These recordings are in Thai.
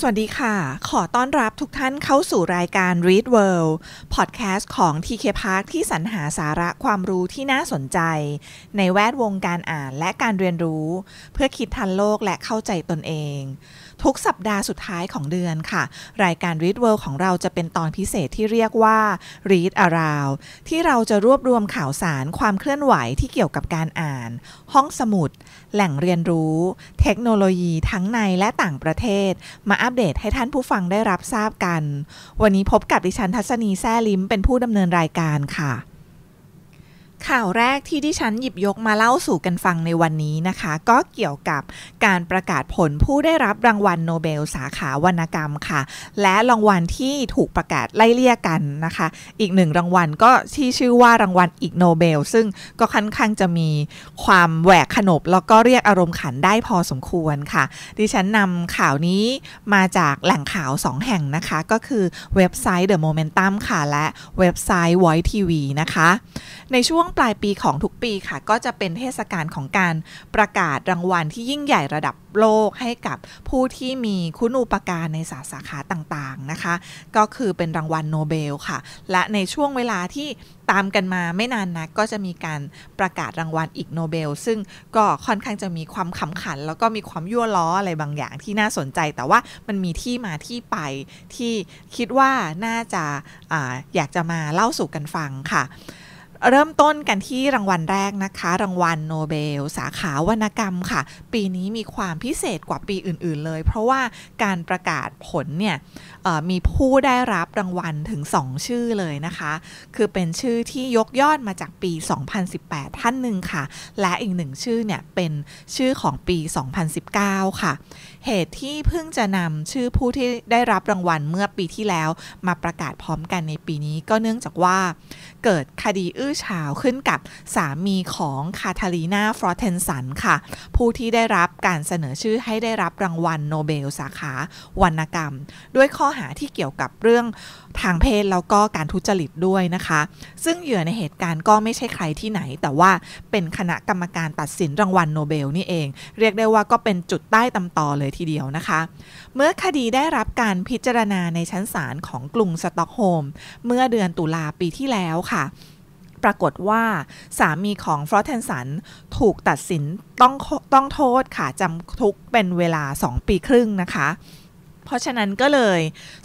สวัสดีค่ะ ขอต้อนรับทุกท่านเข้าสู่รายการ Read World พอดแคสต์ของ TK Park ที่สรรหาสาระความรู้ที่น่าสนใจ ในแวดวงการอ่านและการเรียนรู้ เพื่อคิดทันโลกและเข้าใจตนเองทุกสัปดาห์สุดท้ายของเดือนค่ะ รายการ Read World ของเราจะเป็นตอนพิเศษที่เรียกว่า Read Around ที่เราจะรวบรวมข่าวสารความเคลื่อนไหวที่เกี่ยวกับการอ่าน ห้องสมุด แหล่งเรียนรู้ เทคโนโลยีทั้งในและต่างประเทศ มาอัปเดตให้ท่านผู้ฟังได้รับทราบกัน วันนี้พบกับดิฉันทัศนีแซ่ลิมเป็นผู้ดำเนินรายการค่ะข่าวแรกที่ที่ฉันหยิบยกมาเล่าสู่กันฟังในวันนี้นะคะ ก็เกี่ยวกับการประกาศผลผู้ได้รับรางวัลโนเบลสาขาวรรณกรรมค่ะ และรางวัลที่ถูกประกาศไล่เลี่ยกันนะคะ อีกหนึ่งรางวัลก็ที่ชื่อว่ารางวัลอีกโนเบลซึ่งก็ค่อน ข้างจะมีความแหวกขนบ แล้วก็เรียกอารมณ์ขันได้พอสมควรค่ะ ดิฉันนำข่าวนี้มาจากแหล่งข่าว 2 แห่งนะคะก็คือเว็บไซต์ The Momentum ค่ะและเว็บไซต์ Voice TV นะคะ ในช่วงงปลายปีของทุกปีค่ะก็จะเป็นเทศกาลของการประกาศรางวัลที่ยิ่งใหญ่ระดับโลกให้กับผู้ที่มีคุณูปการในสาสาขาต่างๆนะคะ ก็คือเป็นรางวัลโนเบลค่ะและในช่วงเวลาที่ตามกันมาไม่นานนะกก็จะมีการประกาศรางวัลอีกโนเบล ซึ่งก็ค่อนข้างจะมีความขำขันแล้วก็มีความยั่วล้ออะไรบางอย่าง ที่น่าสนใจแต่ว่ามันมีที่มาที่ไปที่คิดว่าน่าจะออยากจะมาเล่าสู่กันฟังค่ะเริ่มต้นกันที่รางวัลแรกนะคะ รางวัลโนเบล สาขาวรรณกรรมค่ะ ปีนี้มีความพิเศษกว่าปีอื่นๆ เลยเพราะว่าการประกาศผลเนี่ยมีผู้ได้รับรางวัลถึง 2 ชื่อเลยนะคะ คือเป็นชื่อที่ยกยอดมาจากปี 2018 ท่านหนึ่งค่ะ และอีกหนึ่งชื่อเนี่ยเป็นชื่อของปี 2019 ค่ะ เหตุที่เพิ่งจะนำชื่อผู้ที่ได้รับรางวัลเมื่อปีที่แล้ว มาประกาศพร้อมกันในปีนี้ก็เนื่องจากว่าเกิดคดีอื้อฉาวขึ้นกับสามีของคาทาลีนาฟรอเทนสันค่ะผู้ที่ได้รับการเสนอชื่อให้ได้รับรางวัลโนเบลสาขาวรรณกรรม ด้วยข้อหาที่เกี่ยวกับเรื่องทางเพศแล้วก็การทุจริตด้วยนะคะ ซึ่งเหยื่อในเหตุการณ์ก็ไม่ใช่ใครที่ไหน แต่ว่าเป็นคณะกรรมการตัดสินรางวัลโนเบลนี่เอง เรียกได้ว่าก็เป็นจุดใต้ตำตอเลยทีเดียวนะคะ เมื่อคดีได้รับการพิจารณาในชั้นศาลของกรุงสตอกโฮล์มเมื่อเดือนตุลาปีที่แล้วค่ะค่ะปรากฏว่าสามีของฟรอเทนสัน ถูกตัดสินต้องต้องโทษ ค่ะ จำคุกเป็นเวลา 2 ปีครึ่งนะคะเพราะฉะนั้นก็เลย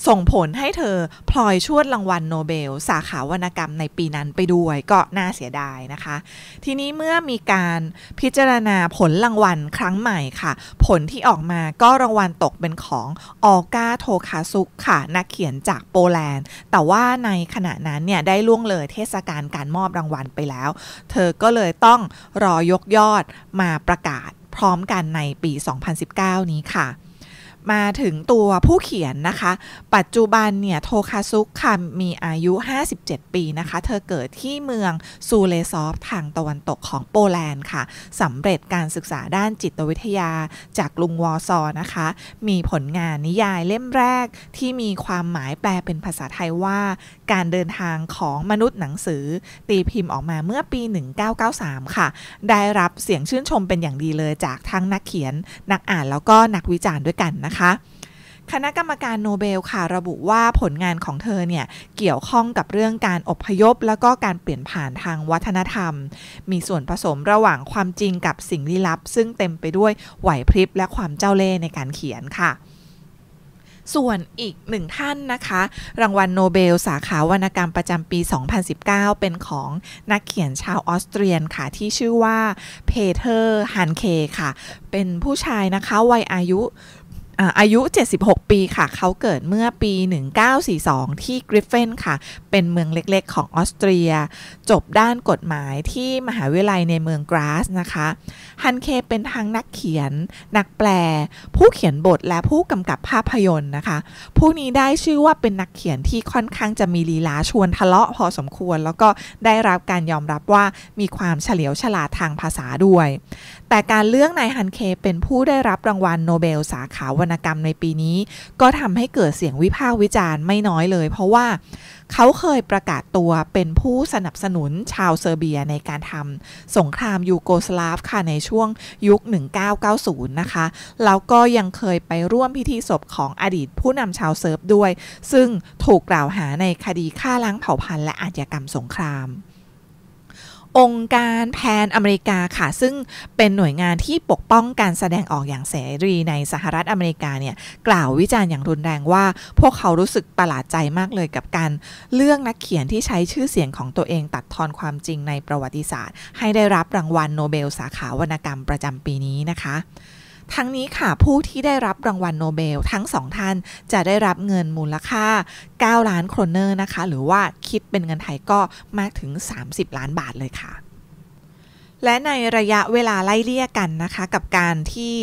ส่งผลให้เธอพลอยชวดรางวัลโนเบล สาขาวรรณกรรมในปีนั้นไปด้วย ก็น่าเสียดายนะคะ ทีนี้เมื่อมีการพิจารณาผลรางวัลครั้งใหม่ค่ะ ผลที่ออกมาก็รางวัลตกเป็นของออกาโทคาซุกค่ะนักเขียนจากโปแลนด์ แต่ว่าในขณะนั้นเนี่ยได้ล่วงเลยเทศกาลการมอบรางวัลไปแล้ว เธอก็เลยต้องรอยกยอดมาประกาศพร้อมกันในปี 2019 นี้ค่ะมาถึงตัวผู้เขียนนะคะ ปัจจุบันเนี่ย โทคาซุกคามีอายุ 57 ปีนะคะ เธอเกิดที่เมืองซูเลซอฟทางตะวันตกของโปแลนด์ค่ะ สำเร็จการศึกษาด้านจิตวิทยาจากลุงวอร์ซอนะคะ มีผลงานนิยายเล่มแรกที่มีความหมายแปลเป็นภาษาไทยว่าการเดินทางของมนุษย์หนังสือ ตีพิมพ์ออกมาเมื่อปี 1993 ค่ะ ได้รับเสียงชื่นชมเป็นอย่างดีเลยจากทั้งนักเขียนนักอ่านแล้วก็นักวิจารณ์ด้วยกันนะคะ คณะกรรมการโนเบล ค่ะ ระบุว่าผลงานของเธอเนี่ยเกี่ยวข้องกับเรื่องการอบพยพแล้วก็การเปลี่ยนผ่านทางวัฒนธรรม มีส่วนผสมระหว่างความจริงกับสิ่งลี้ลับซึ่งเต็มไปด้วยไหวพริบและความเจ้าเล่ห์ในการเขียนค่ะส่วนอีกหนึ่งท่านนะคะรางวัลโนเบล สาขาวรรณกรรมประจำปี 2019 เป็นของนักเขียนชาวออสเตรียนค่ะ ที่ชื่อว่าเพเทอร์ฮันเคค่ะ เป็นผู้ชายนะคะวัยอายุอายุ 76 ปี ค่ะ เขาเกิดเมื่อปี 1942 ที่กริฟเฟน ค่ะ เป็นเมืองเล็กๆ ของออสเตรีย จบด้านกฎหมายที่มหาวิทยาลัยในเมืองกราส นะคะ ฮันเคเป็นทั้งนักเขียน นักแปล ผู้เขียนบทและผู้กำกับภาพยนตร์นะคะ ผู้นี้ได้ชื่อว่าเป็นนักเขียนที่ค่อนข้างจะมีลีลาชวนทะเลาะพอสมควร แล้วก็ได้รับการยอมรับว่ามีความเฉลียวฉลาดทางภาษาด้วย แต่การเลือกนายฮันเคเป็นผู้ได้รับรางวัลโนเบลสาขาวรรณณกรรมในปีนี้ก็ทำให้เกิดเสียงวิพากษ์วิจารณ์ไม่น้อยเลย เพราะว่าเขาเคยประกาศตัวเป็นผู้สนับสนุนชาวเซอร์เบียในการทำสงครามยูโกสลาฟค่ะในช่วงยุค 1990 นะคะ แล้วก็ยังเคยไปร่วมพิธีศพของอดีตผู้นำชาวเซิร์บด้วย ซึ่งถูกกล่าวหาในคดีฆ่าล้างเผ่าพันธุ์และอาชญากรรมสงครามองค์การแพนอเมริกาค่ะ ซึ่งเป็นหน่วยงานที่ปกป้องการแสดงออกอย่างเสรีในสหรัฐอเมริกาเนี่ย กล่าววิจารณ์อย่างรุนแรงว่าพวกเขารู้สึกประหลาดใจมากเลยกับการเลือกนักเขียนที่ใช้ชื่อเสียงของตัวเองตัดทอนความจริงในประวัติศาสตร์ ให้ได้รับรางวัลโนเบล สาขาวรรณกรรมประจำปีนี้นะคะทั้งนี้ค่ะผู้ที่ได้รับรางวัลโนเบล ทั้งสองท่านจะได้รับเงินมูลค่า 9 ล้านโครเนอร์นะคะหรือว่าคิดเป็นเงินไทยก็มากถึง 30 ล้านบาทเลยค่ะ และในระยะเวลาไล่เลี่ยกันนะคะ กับการที่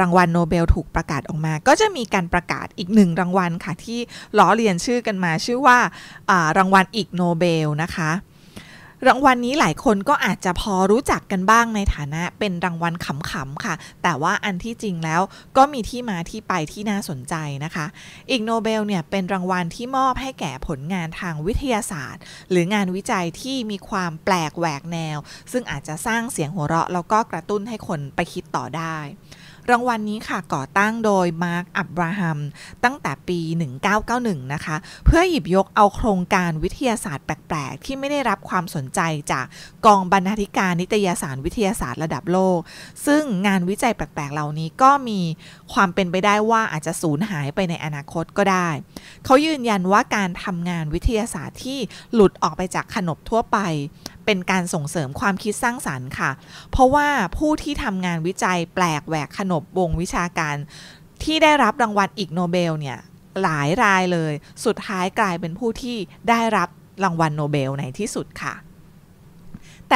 รางวัลโนเบลถูกประกาศออกมา ก็จะมีการประกาศอีกหนึ่งรางวัลค่ะที่ล้อเลียนชื่อกันมาชื่อว่ารางวัลอีก โนเบลนะคะรางวัลนนี้หลายคนก็อาจจะพอรู้จักกันบ้างในฐานะเป็นรางวัลขำๆ ค่ะ แต่ว่าอันที่จริงแล้วก็มีที่มาที่ไปที่น่าสนใจนะคะ อีกโนเบลเนี่ยเป็นรางวัลที่มอบให้แก่ผลงานทางวิทยาศาสตร์หรืองานวิจัยที่มีความแปลกแหวกแนว ซึ่งอาจจะสร้างเสียงหัวเราะแล้วก็กระตุ้นให้คนไปคิดต่อได้รางวัลนนี้ค่ะก่อตั้งโดย มาร์คอับราฮัมตั้งแต่ปี 1991 นะคะ เพื่อหยิบยกเอาโครงการวิทยาศาสตร์แปลก ๆ ที่ไม่ได้รับความสนใจจากกองบรรณาธิการนิตยสารวิทยาศาสตร์ระดับโลก ซึ่งงานวิจัยแปลก ๆ เหล่านี้ก็มีความเป็นไปได้ว่าอาจจะสูญหายไปในอนาคตก็ได้ เขายืนยันว่าการทำงานวิทยาศาสตร์ที่หลุดออกไปจากขนบทั่วไปเป็นการส่งเสริมความคิดสร้างสารรค์ค่ะ เพราะว่าผู้ที่ทำงานวิจัยแปลกแหวกขนบวงวิชาการ ที่ได้รับรางวัลอีกโนเบลเนี่ย หลายรายเลย สุดท้ายกลายเป็นผู้ที่ได้รับรางวัลโนเบลในที่สุดค่ะ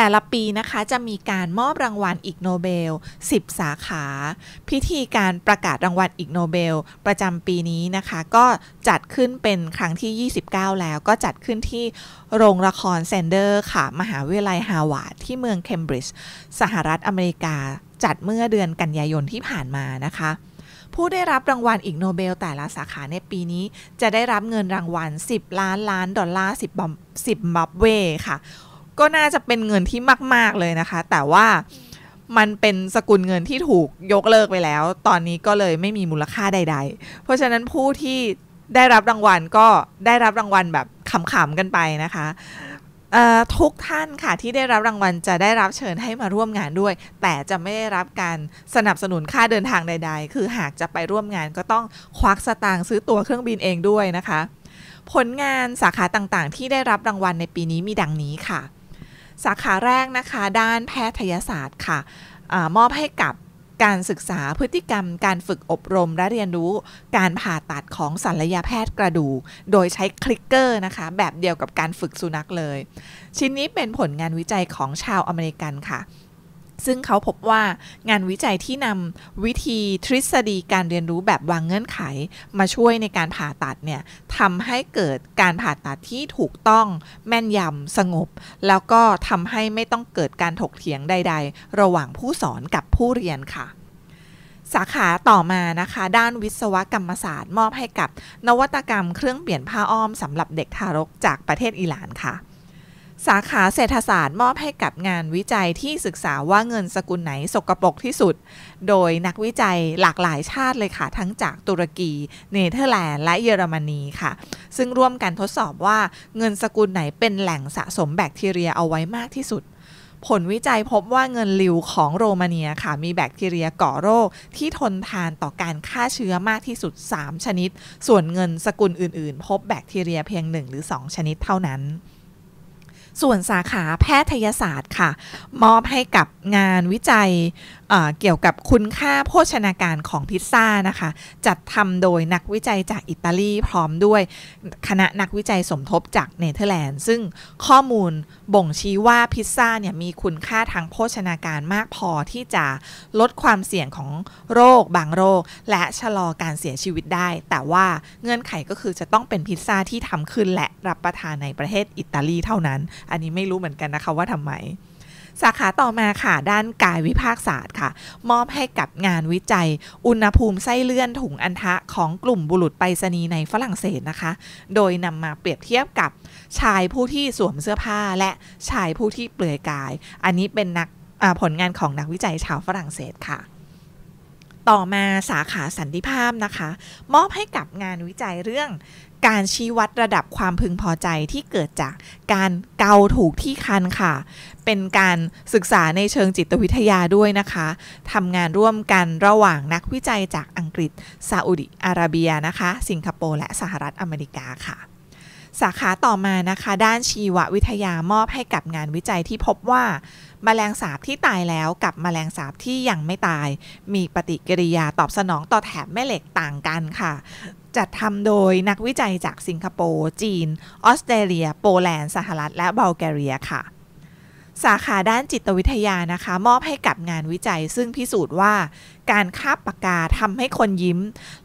แต่ละปีนะคะจะมีการมอบรางวัลอิกโนเบล 10 สาขา พิธีการประกาศรางวัลอิกโนเบล ประจำปีนี้นะคะ ก็จัดขึ้นเป็นครั้งที่ 29 แล้ว ก็จัดขึ้นที่โรงละครเซนเดอร์ค่ะ มหาวิทยาลัยฮาวาดที่เมืองเคมบริดจ์สหรัฐอเมริกา จัดเมื่อเดือนกันยายนที่ผ่านมานะคะ ผู้ได้รับรางวัลอิกโนเบล แต่ละสาขาในปีนี้ จะได้รับเงินรางวัล 10 ล้านล้านดอลลาร์ 10บ๊มบับเวค่ะก็น่าจะเป็นเงินที่มาก ๆ เลยนะคะ แต่ว่ามันเป็นสกุลเงินที่ถูกยกเลิกไปแล้ว ตอนนี้ก็เลยไม่มีมูลค่าใด ๆ เพราะฉะนั้นผู้ที่ได้รับรางวัลก็ได้รับรางวัลแบบขำๆกันไปนะคะ ทุกท่านค่ะที่ได้รับรางวัลจะได้รับเชิญให้มาร่วมงานด้วย แต่จะไม่ได้รับการสนับสนุนค่าเดินทางใด ๆ คือหากจะไปร่วมงานก็ต้องควักสตางค์ซื้อตั๋วเครื่องบินเองด้วยนะคะ ผลงานสาขาต่างๆ ที่ได้รับรางวัลในปีนี้มีดังนี้ค่ะสาขาแรกนะคะ ด้านแพทยศาสตร์ค่ะอะมอบให้กับการศึกษาพฤติกรรม การฝึกอบรมและเรียนรู้ การผ่าตัดของศัลยแพทย์กระดูกโดยใช้คลิกเกอร์นะคะ แบบเดียวกับการฝึกสุนัขเลย ชิ้นนี้เป็นผลงานวิจัยของชาวอเมริกันค่ะซึ่งเขาพบว่างานวิจัยที่นำวิธีทฤษฎีการเรียนรู้แบบวางเงื่อนไข มาช่วยในการผ่าตัดเนี่ยทำให้เกิดการผ่าตัดที่ถูกต้องแม่นยำสงบ แล้วก็ทำให้ไม่ต้องเกิดการถกเถียงใดๆ ระหว่างผู้สอนกับผู้เรียนค่ะ สาขาต่อมานะคะด้านวิศวกรรมศาสตร์มอบให้กับ นวัตกรรมเครื่องเปลี่ยนผ้าอ้อมสำหรับเด็กทารกจาก ประเทศอิหร่านค่ะสาขาเศรษฐศาสตร์มอบให้กับงานวิจัยที่ศึกษาว่าเงินสกุลไหนสกปรกที่สุด โดยนักวิจัยหลากหลายชาติเลยค่ะทั้งจากตุรกี เนเธอร์แลนด์และเยอรมนีค่ะ ซึ่งร่วมกันทดสอบว่าเงินสกุลไหนเป็นแหล่งสะสมแบคทีเรียเอาไว้มากที่สุด ผลวิจัยพบว่าเงินลิวของโรมาเนียค่ะมีแบคทีเรียก่อโรคที่ทนทานต่อการฆ่าเชื้อมากที่สุด 3 ชนิด ส่วนเงินสกุลอื่นๆ พบแบคทีเรียเพียง1หรือ2ชนิดเท่านั้นส่วนสาขาแพทยศาสตร์ค่ะ มอบให้กับงานวิจัยเกี่ยวกับคุณค่าโภชนาการของพิซซ่านะคะ จัดทำโดยนักวิจัยจากอิตาลีพร้อมด้วย คณะนักวิจัยสมทบจากเนเธอร์แลนด์ ซึ่งข้อมูลบ่งชี้ว่าพิซซ่าเนี่ยมีคุณค่าทางโภชนาการมากพอที่จะลดความเสี่ยงของโรคบางโรค และชะลอการเสียชีวิตได้ แต่ว่าเงื่อนไขก็คือจะต้องเป็นพิซซ่าที่ทำขึ้นและรับประทานในประเทศอิตาลีเท่านั้น อันนี้ไม่รู้เหมือนกันนะคะว่าทำไมสาขาต่อมาค่ะ ด้านกายวิภาคศาสตร์ค่ะ มอบให้กับงานวิจัยอุณหภูมิไส้เลื่อนถุงอันทะของกลุ่มบุรุษไปรษณีย์ในฝรั่งเศสนะคะ โดยนำมาเปรียบเทียบกับชายผู้ที่สวมเสื้อผ้าและชายผู้ที่เปลือยกาย อันนี้เป็นนักผลงานของนักวิจัยชาวฝรั่งเศสค่ะต่อมาสาขาสันติภาพนะคะ มอบให้กับงานวิจัยเรื่อง การชี้วัดระดับความพึงพอใจที่เกิดจากการเกาถูกที่คันค่ะ เป็นการศึกษาในเชิงจิตวิทยาด้วยนะคะทำงานร่วมกันระหว่างนักวิจัยจากอังกฤษซาอุดิอาระเบียนะคะ สิงคโปร์ และสหรัฐอเมริกาค่ะ สาขาต่อมานะคะ ด้านชีววิทยามอบให้กับงานวิจัยที่พบว่ามแมลงสาบที่ตายแล้วกับมแมลงสาบที่ยังไม่ตาย มีปฏิกิริยาตอบสนองต่อแถบแม่เหล็กต่างกันค่ะ จัดทำโดยนักวิจัยจากสิงคโปร์ จีน ออสเตรเลีย โปแลนด์สหรัฐ และบัลแกเรียค่ะสาขาด้านจิตวิทยานะคะ มอบให้กับงานวิจัย ซึ่งพิสูจน์ว่า การคาบปากกาทำให้คนยิ้ม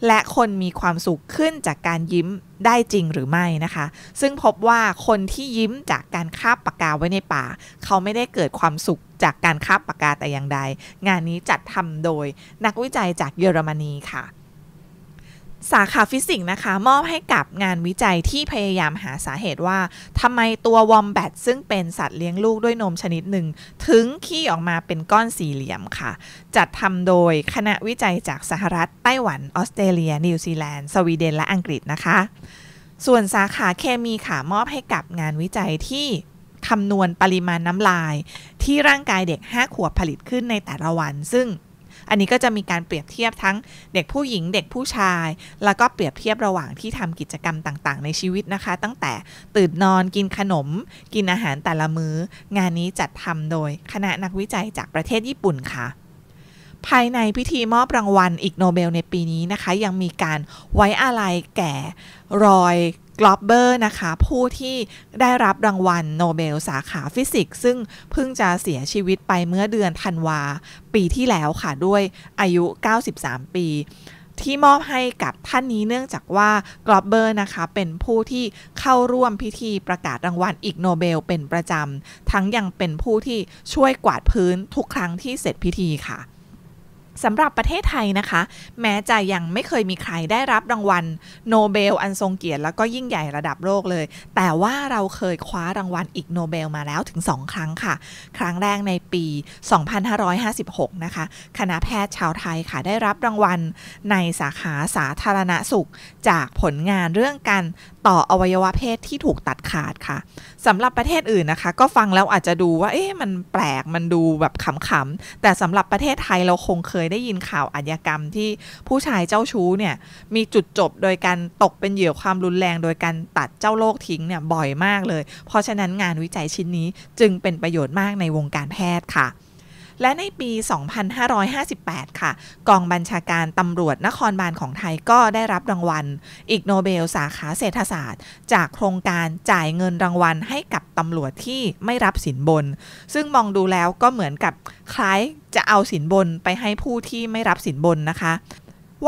และคนมีความสุขขึ้นจากการยิ้มได้จริงหรือไม่นะคะ ซึ่งพบว่าคนที่ยิ้มจากการคาบปากกาไว้ในป่าเขาไม่ได้เกิดความสุขจากการคาบปากกาแต่อย่างใด งานนี้จัดทำโดยนักวิจัยจากเยอรมนีค่ะสาขาฟิสิกส์นะคะ มอบให้กับงานวิจัยที่พยายามหาสาเหตุว่าทำไมตัววอมแบตซึ่งเป็นสัตว์เลี้ยงลูกด้วยนมชนิดหนึ่ง ถึงขี้ออกมาเป็นก้อนสี่เหลี่ยมค่ะ จัดทำโดยคณะวิจัยจากสหรัฐ ไต้หวัน ออสเตรเลีย นิวซีแลนด์สวีเดน และอังกฤษนะคะ ส่วนสาขาเคมีค่ะ มอบให้กับงานวิจัยที่คำนวณปริมาณน้ำลาย ที่ร่างกายเด็ก 5ขวบผลิตขึ้นในแต่ละวันซึ่งอันนี้ก็จะมีการเปรียบเทียบทั้งเด็กผู้หญิงเด็กผู้ชาย แล้วก็เปรียบเทียบระหว่างที่ทำกิจกรรมต่างๆ ในชีวิตนะคะ ตั้งแต่ตื่นนอนกินขนม กินอาหารแต่ละมื้อ งานนี้จัดทำโดย คณะนักวิจัยจากประเทศญี่ปุ่นค่ะภายในพิธีมอบรางวัลอีกโนเบลในปีนี้นะคะ ยังมีการไว้อาลัยแก่รอยกลอบเบอร์นะคะผู้ที่ได้รับรางวัลโนเบลสาขาฟิสิกส์ซึ่งเพิ่งจะเสียชีวิตไปเมื่อเดือนธันวาปีที่แล้วค่ะด้วยอายุ 93 ปี ที่มอบให้กับท่านนี้เนื่องจากว่ากลอบเบอร์นะคะเป็นผู้ที่เข้าร่วมพิธีประกาศรางวัลอีกโนเบล เป็นประจำทั้งยังเป็นผู้ที่ช่วยกวาดพื้นทุกครั้งที่เสร็จพิธีค่ะสำหรับประเทศไทยนะคะ แม้จะยังไม่เคยมีใครได้รับรางวัลโนเบลอันทรงเกียรติแล้วก็ยิ่งใหญ่ระดับโลกเลย แต่ว่าเราเคยคว้ารางวัลอีกโนเบลมาแล้วถึง 2 ครั้งค่ะ ครั้งแรกในปี 2556 นะคะ คณะแพทย์ชาวไทยค่ะได้รับรางวัลในสาขาสาธารณสุขจากผลงานเรื่องการต่ออวัยวะเพศที่ถูกตัดขาดค่ะ สำหรับประเทศอื่นนะคะ ก็ฟังแล้วอาจจะดูว่าเอ๊ะมันแปลกมันดูแบบขำๆแต่สำหรับประเทศไทยเราคงเคยได้ยินข่าวอาญากรรมที่ผู้ชายเจ้าชู้เนี่ย มีจุดจบโดยการตกเป็นเหยื่อความรุนแรงโดยการตัดเจ้าโรคทิ้งเนี่ย บ่อยมากเลย เพราะฉะนั้นงานวิจัยชิ้นนี้จึงเป็นประโยชน์มากในวงการแพทย์ค่ะและในปี 2558 ค่ะ กองบัญชาการตำรวจนครบาลของไทยก็ได้รับรางวัล อีกโนเบลสาขาเศรษฐศาสตร์ จากโครงการจ่ายเงินรางวัลให้กับตำรวจที่ไม่รับสินบน ซึ่งมองดูแล้วก็เหมือนกับคล้ายจะเอาสินบนไปให้ผู้ที่ไม่รับสินบนนะคะ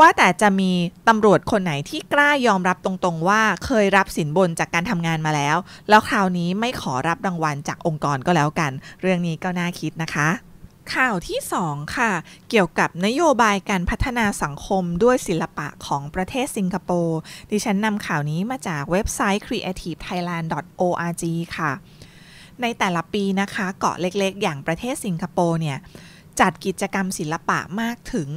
ว่าแต่จะมีตำรวจคนไหนที่กล้ายอมรับตรงๆ ว่าเคยรับสินบนจากการทำงานมาแล้ว แล้วคราวนี้ไม่ขอรับรางวัลจากองค์กรก็แล้วกัน เรื่องนี้ก็น่าคิดนะคะข่าวที่ 2 ค่ะ เกี่ยวกับนโยบายการพัฒนาสังคมด้วยศิลปะของประเทศสิงคโปร์ ดิฉันนำข่าวนี้มาจากเว็บไซต์ creativethailand.org ค่ะ ในแต่ละปีนะคะ เกาะเล็กๆ อย่างประเทศสิงคโปร์เนี่ยจัดกิจกรรมศิลปะมากถึง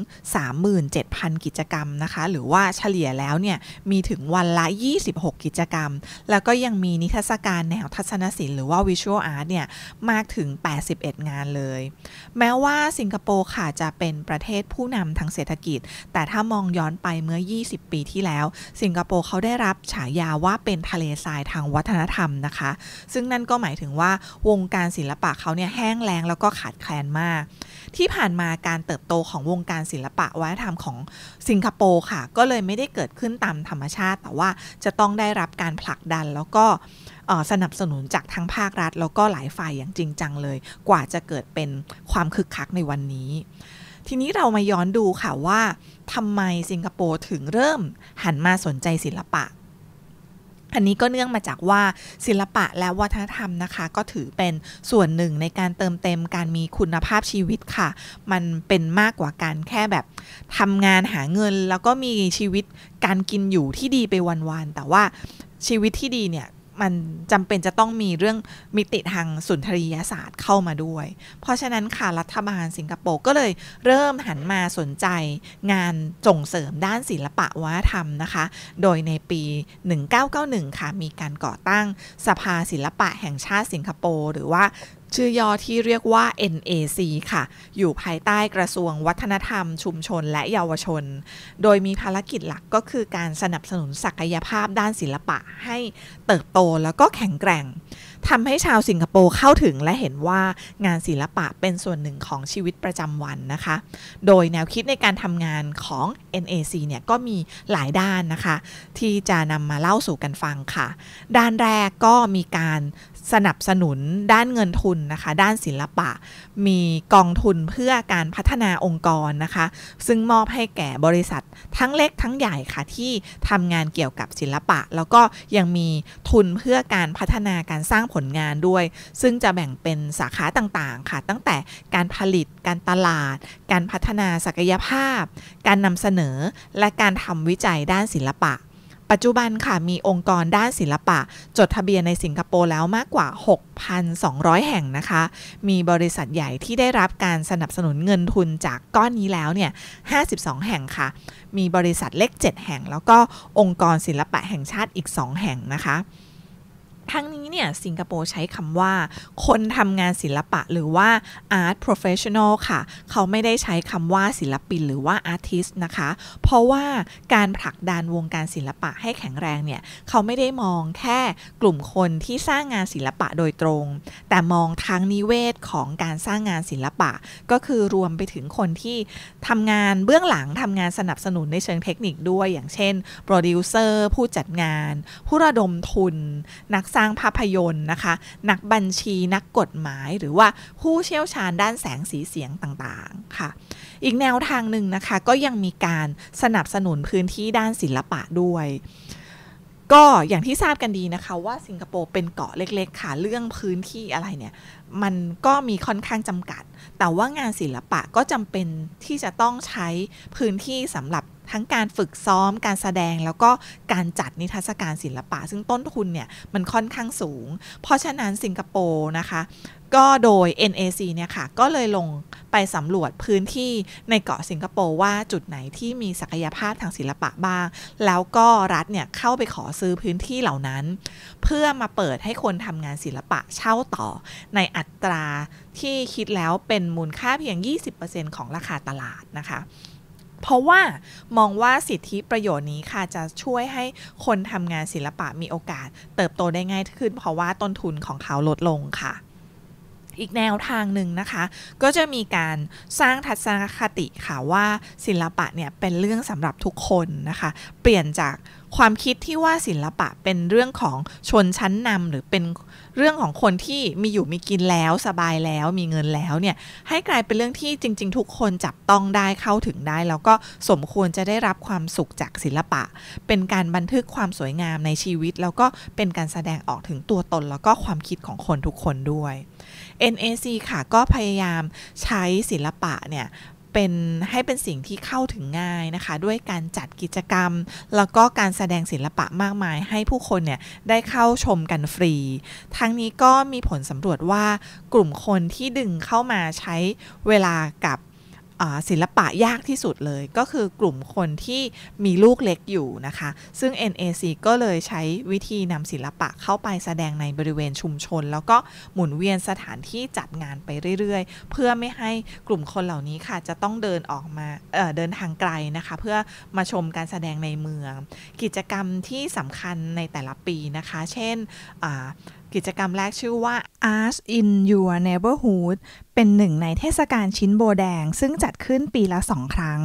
37,000 กิจกรรมนะคะ หรือว่าเฉลี่ยแล้วเนี่ย มีถึงวันละ 26 กิจกรรม แล้วก็ยังมีนิทรรศการแนวทัศนศิลป์หรือว่า Visual Art เนี่ย มากถึง 81 งานเลย แม้ว่าสิงคโปร์ค่ะจะเป็นประเทศผู้นำทางเศรษฐกิจ แต่ถ้ามองย้อนไปเมื่อ 20 ปีที่แล้ว สิงคโปร์เขาได้รับฉายาว่าเป็นทะเลทรายทางวัฒนธรรมนะคะ ซึ่งนั่นก็หมายถึงว่าวงการศิลปะเขาเนี่ยแห้งแล้งแล้วก็ขาดแคลนมากที่ผ่านมาการเติบโตของวงการศิลปะวัฒนธรรมของสิงคโปร์ค่ะก็เลยไม่ได้เกิดขึ้นตามธรรมชาติ แต่ว่าจะต้องได้รับการผลักดันแล้วก็สนับสนุนจากทั้งภาครัฐแล้วก็หลายฝ่ายอย่างจริงจังเลยกว่าจะเกิดเป็นความคึกคักในวันนี้ ทีนี้เรามาย้อนดูค่ะว่าทำไมสิงคโปร์ถึงเริ่มหันมาสนใจศิลปะอันนี้ก็เนื่องมาจากว่าศิลปะและวัฒนธรรมนะคะ ก็ถือเป็นส่วนหนึ่งในการเติมเต็มการมีคุณภาพชีวิตค่ะ มันเป็นมากกว่าการแค่แบบทำงานหาเงินแล้วก็มีชีวิตการกินอยู่ที่ดีไปวันๆแต่ว่าชีวิตที่ดีเนี่ยมันจำเป็นจะต้องมีเรื่องมิติทางสุนทรียศาสตร์เข้ามาด้วย เพราะฉะนั้นค่ะรัฐบาลสิงคโปร์ก็เลยเริ่มหันมาสนใจงานส่งเสริมด้านศิลปะวัฒนธรรมนะคะ โดยในปี 1991 ค่ะมีการก่อตั้งสภาศิลปะแห่งชาติสิงคโปร์หรือว่าชื่อย่อที่เรียกว่า NAC ค่ะ อยู่ภายใต้กระทรวงวัฒนธรรม ชุมชนและเยาวชน โดยมีภารกิจหลักก็คือการสนับสนุนศักยภาพด้านศิลปะให้เติบโตแล้วก็แข็งแกร่งทำให้ชาวสิงคโปร์เข้าถึงและเห็นว่างานศิลปะเป็นส่วนหนึ่งของชีวิตประจำวันนะคะ โดยแนวคิดในการทำงานของ NAC เนี่ย ก็มีหลายด้านนะคะ ที่จะนำมาเล่าสู่กันฟังค่ะ ด้านแรกก็มีการสนับสนุนด้านเงินทุนนะคะ ด้านศิลปะมีกองทุนเพื่อการพัฒนาองค์กรนะคะ ซึ่งมอบให้แก่บริษัททั้งเล็กทั้งใหญ่ค่ะที่ทำงานเกี่ยวกับศิลปะ แล้วก็ยังมีทุนเพื่อการพัฒนาการสร้างผลงานด้วย ซึ่งจะแบ่งเป็นสาขาต่างๆ ค่ะตั้งแต่การผลิตการตลาด การพัฒนาศักยภาพ การนำเสนอและการทำวิจัยด้านศิลปะ ปัจจุบันค่ะ มีองค์กรด้านศิลปะ จดทะเบียนในสิงคโปร์แล้วมากกว่า 6,200 แห่งนะคะ มีบริษัทใหญ่ที่ได้รับการสนับสนุนเงินทุนจากก้อนนี้แล้วเนี่ย 52 แห่งค่ะ มีบริษัทเล็ก7แห่ง แล้วก็องค์กรศิลปะแห่งชาติอีก 2 แห่งนะคะทั้งนี้เนี่ยสิงคโปร์ใช้คำว่า คนทำงานศิลปะหรือว่า art professional ค่ะ เขาไม่ได้ใช้คำว่าศิลปินหรือว่า artist นะคะ เพราะว่าการผลักดันวงการศิลปะให้แข็งแรงเนี่ย เขาไม่ได้มองแค่กลุ่มคนที่สร้างงานศิลปะโดยตรง แต่มองทั้งนิเวศของการสร้างงานศิลปะ ก็คือรวมไปถึงคนที่ทำงานเบื้องหลังทำงานสนับสนุนในเชิงเทคนิคด้วย อย่างเช่นโปรดิวเซอร์ผู้จัดงาน ผู้ระดมทุน นักสร้างภาพยนตร์นะคะ นักบัญชี นักกฎหมาย หรือว่าผู้เชี่ยวชาญด้านแสงสีเสียงต่าง ๆ ค่ะ อีกแนวทางหนึ่งนะคะ ก็ยังมีการสนับสนุนพื้นที่ด้านศิลปะด้วย ก็อย่างที่ทราบกันดีนะคะว่าสิงคโปร์เป็นเกาะเล็กๆ ค่ะ เรื่องพื้นที่อะไรเนี่ย มันก็มีค่อนข้างจำกัด แต่ว่างานศิลปะก็จำเป็นที่จะต้องใช้พื้นที่สำหรับทั้งการฝึกซ้อม การแสดง แล้วก็การจัดนิทรรศการศิลปะ ซึ่งต้นทุนเนี่ย มันค่อนข้างสูง เพราะฉะนั้นสิงคโปร์นะคะ ก็โดย NAC เนี่ยค่ะ ก็เลยลงไปสำรวจพื้นที่ในเกาะสิงคโปร์ว่าจุดไหนที่มีศักยภาพทางศิลปะบ้าง แล้วก็รัฐเนี่ยเข้าไปขอซื้อพื้นที่เหล่านั้น เพื่อมาเปิดให้คนทำงานศิลปะเช่าต่อ ในอัตราที่คิดแล้วเป็นมูลค่าเพียง 20%ของราคาตลาดนะคะเพราะว่ามองว่าสิทธิประโยชน์นี้ค่ะจะช่วยให้คนทำงานศิลปะมีโอกาส เติบโตได้ง่ายขึ้นเพราะว่าต้นทุนของเขาลดลงค่ะอีกแนวทางหนึ่งนะคะ ก็จะมีการสร้างทัศนคติค่ะว่าศิลปะเนี่ยเป็นเรื่องสำหรับทุกคนนะคะ เปลี่ยนจากความคิดที่ว่าศิลปะเป็นเรื่องของชนชั้นนำหรือเป็นเรื่องของคนที่มีอยู่มีกินแล้วสบายแล้วมีเงินแล้วเนี่ย ให้กลายเป็นเรื่องที่จริงๆทุกคนจับต้องได้เข้าถึงได้ แล้วก็สมควรจะได้รับความสุขจากศิลปะ เป็นการบันทึกความสวยงามในชีวิต แล้วก็เป็นการแสดงออกถึงตัวตน แล้วก็ความคิดของคนทุกคนด้วย NAC ค่ะ ก็พยายามใช้ศิลปะเนี่ยเป็นให้เป็นสิ่งที่เข้าถึงง่ายนะคะ ด้วยการจัดกิจกรรม แล้วก็การแสดงศิลปะมากมายให้ผู้คนเนี่ย ได้เข้าชมกันฟรี ทั้งนี้ก็มีผลสำรวจว่ากลุ่มคนที่ดึงเข้ามาใช้เวลากับศิลปะยากที่สุดเลยก็คือกลุ่มคนที่มีลูกเล็กอยู่นะคะ ซึ่ง NAC ก็เลยใช้วิธีนำศิลปะเข้าไปแสดงในบริเวณชุมชน แล้วก็หมุนเวียนสถานที่จัดงานไปเรื่อยๆ เพื่อไม่ให้กลุ่มคนเหล่านี้ค่ะ จะต้องเดินออกมาเเดินทางไกลนะคะ เพื่อมาชมการแสดงในเมือง กิจกรรมที่สำคัญในแต่ละปีนะคะ เช่นกิจกรรมแรกชื่อว่า Art in Your Neighborhood เป็นหนึ่งในเทศกาลชิ้นโบแดงซึ่งจัดขึ้นปีละสองครั้ง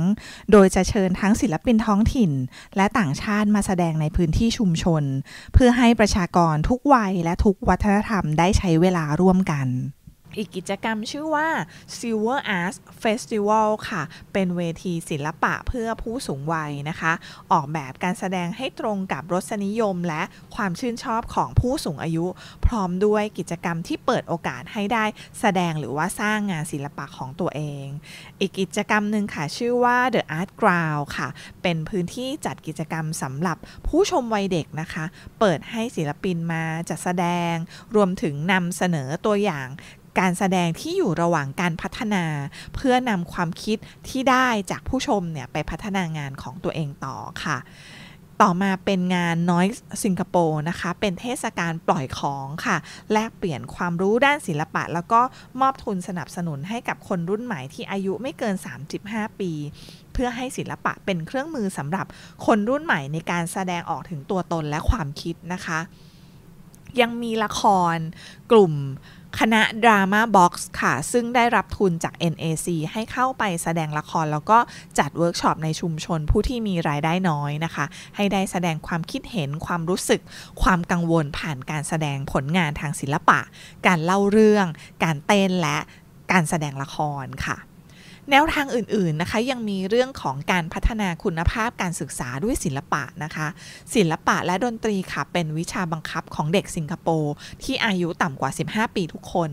โดยจะเชิญทั้งศิลปินท้องถิ่น และต่างชาติมาแสดงในพื้นที่ชุมชน เพื่อให้ประชากรทุกวัยและทุกวัฒนธรรมได้ใช้เวลาร่วมกันอีกกิจกรรมชื่อว่า Silver Arts Festival ค่ะ เป็นเวทีศิลปะเพื่อผู้สูงวัยนะคะ ออกแบบการแสดงให้ตรงกับรสนิยมและความชื่นชอบของผู้สูงอายุ พร้อมด้วยกิจกรรมที่เปิดโอกาสให้ได้แสดงหรือว่าสร้างงานศิลปะของตัวเอง อีกกิจกรรมหนึ่งค่ะ ชื่อว่า The Art Ground ค่ะ เป็นพื้นที่จัดกิจกรรมสำหรับผู้ชมวัยเด็กนะคะ เปิดให้ศิลปินมาจัดแสดง รวมถึงนำเสนอตัวอย่างการแสดงที่อยู่ระหว่างการพัฒนา เพื่อนำความคิดที่ได้จากผู้ชมเนี่ย ไปพัฒนางานของตัวเองต่อค่ะ ต่อมาเป็นงาน Noise สิงคโปร์นะคะ เป็นเทศกาลปล่อยของค่ะ แลกเปลี่ยนความรู้ด้านศิลปะ แล้วก็มอบทุนสนับสนุนให้กับคนรุ่นใหม่ที่อายุไม่เกิน 35 ปี เพื่อให้ศิลปะเป็นเครื่องมือสำหรับคนรุ่นใหม่ในการแสดงออกถึงตัวตนและความคิดนะคะ ยังมีละคร กลุ่มคณะดราม่าบ็อกซ์ค่ะ ซึ่งได้รับทุนจาก NAC ให้เข้าไปแสดงละครแล้วก็จัดเวิร์กช็อปในชุมชนผู้ที่มีรายได้น้อยนะคะ ให้ได้แสดงความคิดเห็นความรู้สึก ความกังวลผ่านการแสดงผลงานทางศิลปะ การเล่าเรื่อง การเต้นและการแสดงละครค่ะแนวทางอื่นๆ นะคะยังมีเรื่องของการพัฒนาคุณภาพการศึกษาด้วยศิลปะนะคะศิลปะและดนตรีค่ะเป็นวิชาบังคับของเด็กสิงคโปร์ที่อายุต่ำกว่า 15 ปีทุกคน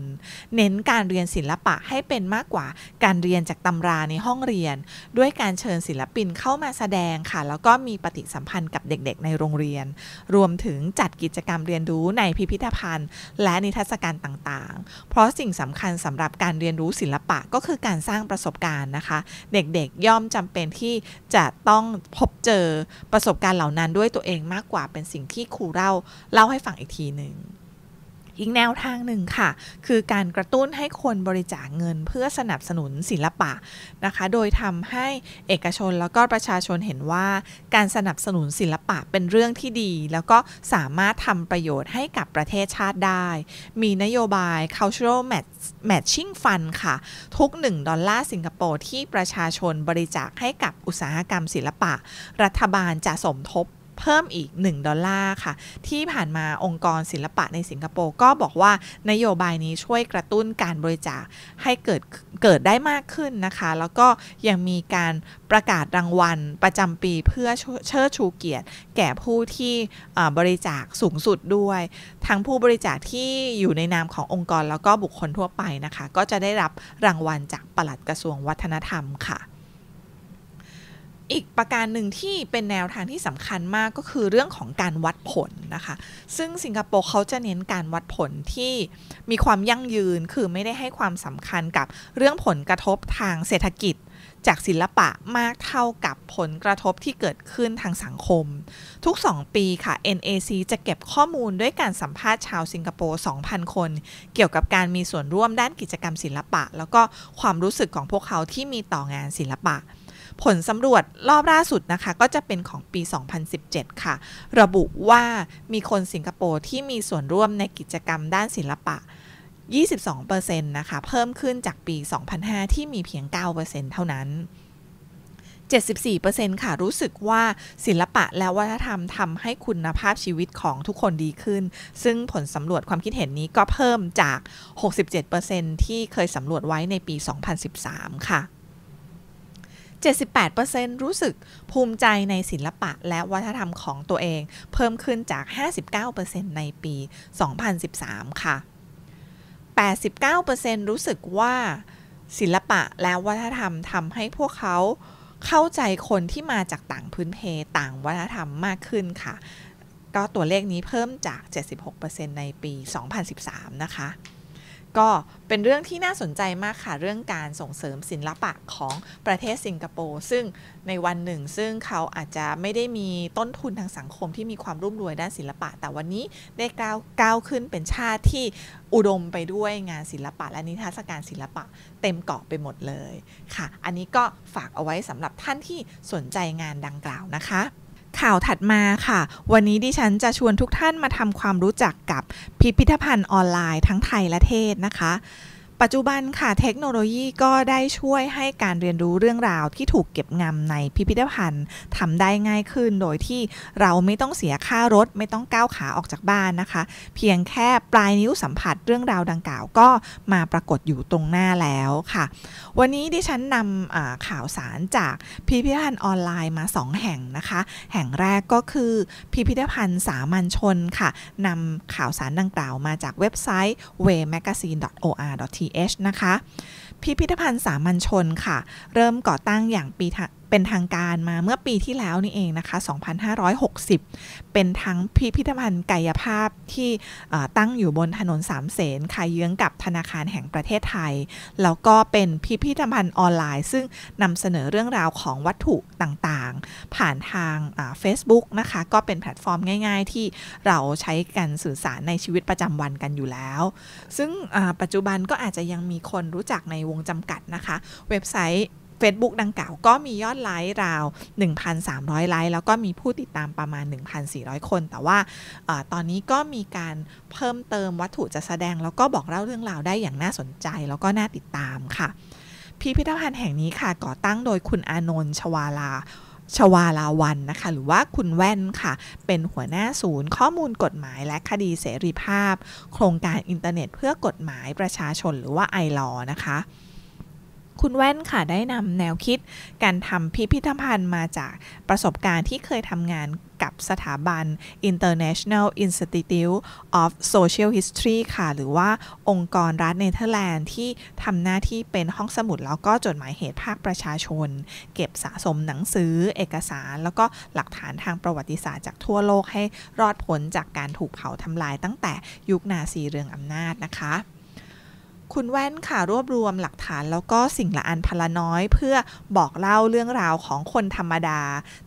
เน้นการเรียนศิลปะให้เป็นมากกว่าการเรียนจากตำราในห้องเรียน ด้วยการเชิญศิลปินเข้ามาแสดงค่ะแล้วก็มีปฏิสัมพันธ์กับเด็กๆ ในโรงเรียน รวมถึงจัดกิจกรรมเรียนรู้ในพิพิธภัณฑ์ และนิทรรศการต่างๆ เพราะสิ่งสำคัญสำหรับการเรียนรู้ศิลปะก็คือการสร้างประสบการนะคะ เด็กๆย่อมจำเป็นที่จะต้องพบเจอประสบการณ์เหล่านั้นด้วยตัวเองมากกว่าเป็นสิ่งที่ครูเล่า เล่าให้ฟังอีกทีหนึ่งอีกแนวทางหนึ่งค่ะ คือการกระตุ้นให้คนบริจาคเงินเพื่อสนับสนุนศิลปะนะคะ โดยทำให้เอกชนแล้วก็ประชาชนเห็นว่าการสนับสนุนศิลปะเป็นเรื่องที่ดี แล้วก็สามารถทำประโยชน์ให้กับประเทศชาติได้ มีนโยบาย cultural matching fund ค่ะ ทุก1ดอลลาร์สิงคโปร์ที่ประชาชนบริจาคให้กับอุตสาหกรรมศิลปะ รัฐบาลจะสมทบเพิ่มอีก1ดอลลาร์ค่ะ ที่ผ่านมาองค์กรศิลปะในสิงคโปร์ก็บอกว่านโยบายนี้ช่วยกระตุ้นการบริจาคให้เกิดเกิดได้มากขึ้นนะคะ แล้วก็ยังมีการประกาศรางวัล ประจำปีเพื่อเชิดชูเกียรติ แก่ผู้ที่บริจาคสูงสุดด้วย ทั้งผู้บริจาคที่อยู่ในนามขององค์กรแล้วก็บุคคลทั่วไปนะคะก็จะได้รับรางวัลจากปลัดกระทรวงวัฒนธรรมค่ะอีกประการหนึ่งที่เป็นแนวทางที่สำคัญมากก็คือเรื่องของการวัดผลนะคะ ซึ่งสิงคโปร์เขาจะเน้นการวัดผลที่มีความยั่งยืน คือไม่ได้ให้ความสำคัญกับเรื่องผลกระทบทางเศรษฐกิจจากศิลปะมากเท่ากับผลกระทบที่เกิดขึ้นทางสังคม ทุก 2 ปีค่ะ NAC จะเก็บข้อมูลด้วยการสัมภาษณ์ชาวสิงคโปร์2,000 คน เกี่ยวกับการมีส่วนร่วมด้านกิจกรรมศิลปะ แล้วก็ความรู้สึกของพวกเขาที่มีต่องานศิลปะผลสำรวจรอบล่าสุดนะคะก็จะเป็นของปี 2017 ค่ะ ระบุว่ามีคนสิงคโปร์ที่มีส่วนร่วมในกิจกรรมด้านศิลปะ 22%นะคะ เพิ่มขึ้นจากปี 2005 ที่มีเพียง 9%เท่านั้น 74%ค่ะรู้สึกว่าศิลปะและวัฒนธรรมทำให้คุณภาพชีวิตของทุกคนดีขึ้น ซึ่งผลสำรวจความคิดเห็นนี้ก็เพิ่มจาก 67%ที่เคยสำรวจไว้ในปี 2013 ค่ะ78%รู้สึกภูมิใจในศิลปะและวัฒนธรรมของตัวเองเพิ่มขึ้นจาก 59%ในปี 2013 ค่ะ 89%รู้สึกว่าศิลปะและวัฒนธรรมทำให้พวกเขาเข้าใจคนที่มาจากต่างพื้นเพต่างวัฒนธรรมมากขึ้นค่ะ ก็ตัวเลขนี้เพิ่มจาก 76%ในปี 2013 นะคะก็เป็นเรื่องที่น่าสนใจมากค่ะ เรื่องการส่งเสริมศิละปะของประเทศสิงคโปร์ซึ่งในวันหนึ่ง ซึ่งเขาอาจจะไม่ได้มีต้นทุนทางสังคมที่มีความรุ่มรวยด้านศิลปะแต่วันนี้ได้ก้าวก้าวขึ้นเป็นชาติที่อุดมไปด้วยงานศิลปะและนิทรรศการศิลปะเต็มเกาะไปหมดเลยค่ะ อันนี้ก็ฝากเอาไว้สำหรับท่านที่สนใจงานดังกล่าวนะคะข่าวถัดมาค่ะ วันนี้ดิฉันจะชวนทุกท่านมาทำความรู้จักกับ พิพิธภัณฑ์ออนไลน์ทั้งไทยและเทศนะคะปัจจุบันค่ะเทคโนโลยีก็ได้ช่วยให้การเรียนรู้เรื่องราวที่ถูกเก็บงำในพิพิธภัณฑ์ทำได้ง่ายขึ้น โดยที่เราไม่ต้องเสียค่ารถไม่ต้องก้าวขาออกจากบ้านนะคะ เพียงแค่ปลายนิ้วสัมผัสเรื่องราวดังกล่าวก็มาปรากฏอยู่ตรงหน้าแล้วค่ะ วันนี้ดิฉันนำข่าวสารจากพิพิธภัณฑ์ออนไลน์มา 2 แห่งนะคะ แห่งแรกก็คือ พิพิธภัณฑ์สามัญชนค่ะนำข่าวสารดังกล่าวมาจากเว็บไซต์ w a y m a g a z i n e o r t นะคะพิพิธภัณฑ์สามัญชนค่ะ เริ่มก่อตั้งอย่างปีเป็นทางการมาเมื่อปีที่แล้วนี่เองนะคะ 2560 เป็นทั้งพิพิธภัณฑ์กายภาพที่ตั้งอยู่บนถนนสามเสนคายเยื้องกับธนาคารแห่งประเทศไทย แล้วก็เป็นพิพิธภัณฑ์ออนไลน์ซึ่งนำเสนอเรื่องราวของวัตถุต่างๆ ผ่านทาง Facebook นะคะ ก็เป็นแพลตฟอร์มง่ายๆที่เราใช้กันสื่อสารในชีวิตประจำวันกันอยู่แล้ว ซึ่งปัจจุบันก็อาจจะยังมีคนรู้จักในวงจำกัดนะคะ เว็บไซต์ Facebook ดังกล่าวก็มียอดไลค์ราว 1,300 ไลค์ แล้วก็มีผู้ติดตามประมาณ 1,400 คน แต่ว่าตอนนี้ก็มีการเพิ่มเติมวัตถุจะแสดง แล้วก็บอกเล่าเรื่องราวได้อย่างน่าสนใจแล้วก็น่าติดตามค่ะ พิพิธภัณฑ์แห่งนี้ค่ะ ก่อตั้งโดยคุณอานนท์ชวาลาชวาลาวันนะคะ หรือว่าคุณแว่นค่ะ เป็นหัวหน้าศูนย์ข้อมูลกฎหมาย และคดีเสรีภาพ โครงการอินเทอร์เน็ต เพื่อกฎหมายประชาชนหรือว่าไอรอนะคะคุณแว่นค่ะได้นำแนวคิดการทำพิพิธภัณฑ์มาจากประสบการณ์ที่เคยทำงานกับสถาบัน International Institute of Social History ค่ะ หรือว่าองค์กรรัฐเนเธอร์แลนด์ที่ทำหน้าที่เป็นห้องสมุดแล้วก็จดหมายเหตุภาคประชาชนเก็บสะสมหนังสือเอกสาร แล้วก็หลักฐานทางประวัติศาสตร์จากทั่วโลกให้รอดพ้นจากการถูกเผาทำลายตั้งแต่ยุคนาซีเรืองอำนาจนะคะคุณแว่นค่ะรวบรวมหลักฐานแล้วก็สิ่งละอันพละน้อย เพื่อบอกเล่าเรื่องราวของคนธรรมดา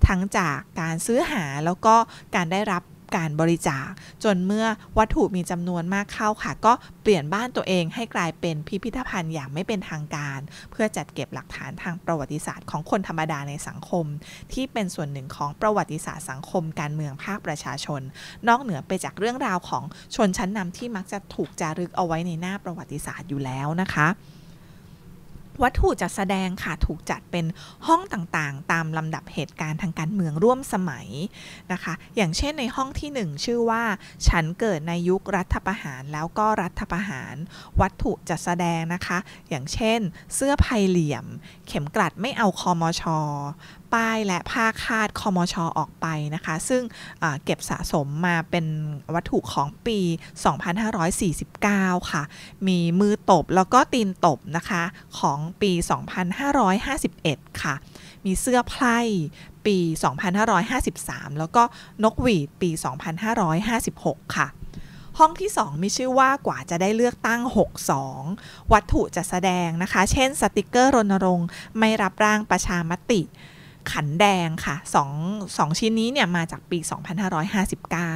ทั้งจากการซื้อหาแล้วก็การได้รับการบริจาคจนเมื่อวัตถุมีจำนวนมากเข้าค่ะ ก็เปลี่ยนบ้านตัวเองให้กลายเป็นพิพิธภัณฑ์อย่างไม่เป็นทางการ เพื่อจัดเก็บหลักฐานทางประวัติศาสตร์ ของคนธรรมดาในสังคม ที่เป็นส่วนหนึ่งของประวัติศาสตร์สังคมการเมืองภาคประชาชน นอกเหนือไปจากเรื่องราวของชนชั้นนำที่มักจะถูกจารึกเอาไว้ในหน้าประวัติศาสตร์อยู่แล้วนะคะวัตถุจัดแสดงค่ะถูกจัดเป็นห้องต่างๆ ตามลำดับเหตุการณ์ทางการเมืองร่วมสมัยนะคะ อย่างเช่นในห้องที่1ชื่อว่า ฉันเกิดในยุครัฐประหารแล้วก็รัฐประหาร วัตถุจัดแสดงนะคะ อย่างเช่นเสื้อไพยเหลี่ยม เข็มกลัดไม่เอาคอมอชอป้ายและผ้าคาดคอมชอออกไปนะคะ ซึ่งเก็บสะสมมาเป็นวัตถุของปี 2549 ค่ะ มีมือตบแล้วก็ตีนตบนะคะของปี 2551 ค่ะ มีเสื้อไพร่ปี 2553 แล้วก็นกหวีด ปี 2556 ค่ะ ห้องที่ 2 มีชื่อว่ากว่าจะได้เลือกตั้ง 62 วัตถุจะแสดงนะคะ เช่นสติกเกอร์รณรงค์ไม่รับร่างประชามติขันแดงค่ะ สอง สองชิ้นนี้เนี่ย มาจากปี 2559